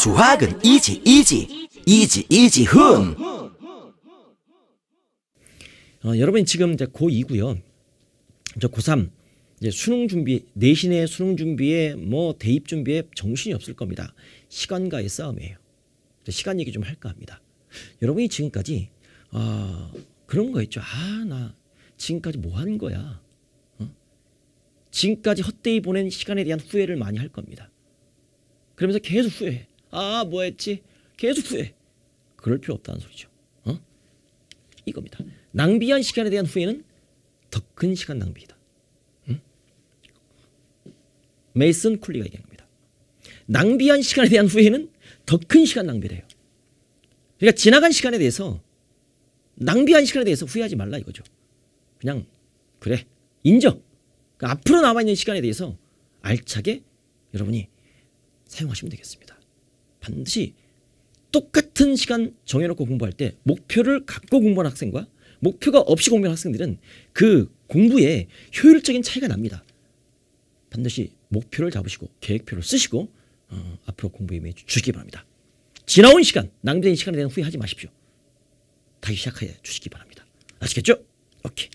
수학은 이지 이지 이지 이지 흠. 어, 여러분 지금 이제 고2고요. 이 고3 이제 수능 준비 내신의 수능 준비에 뭐 대입 준비에 정신이 없을 겁니다. 시간과의 싸움이에요. 시간 얘기 좀 할까 합니다. 여러분이 지금까지 아 그런 거 있죠. 아 나 지금까지 뭐 한 거야. 어? 지금까지 헛되이 보낸 시간에 대한 후회를 많이 할 겁니다. 그러면서 계속 후회해. 아, 뭐 했지? 계속 후회. 그럴 필요 없다는 소리죠. 어? 이겁니다. 낭비한 시간에 대한 후회는 더 큰 시간 낭비이다. 응? 메이슨 쿨리가 얘기한 겁니다. 낭비한 시간에 대한 후회는 더 큰 시간 낭비래요. 그러니까 지나간 시간에 대해서 낭비한 시간에 대해서 후회하지 말라 이거죠. 그냥 그래 인정. 그러니까 앞으로 남아 있는 시간에 대해서 알차게 여러분이 사용하시면 되겠습니다. 반드시 똑같은 시간 정해놓고 공부할 때 목표를 갖고 공부한 학생과 목표가 없이 공부한 학생들은 그 공부에 효율적인 차이가 납니다. 반드시 목표를 잡으시고 계획표를 쓰시고 어, 앞으로 공부에 임해 주시기 바랍니다. 지나온 시간, 낭비된 시간에 대한 후회하지 마십시오. 다시 시작해 주시기 바랍니다. 아시겠죠? 오케이.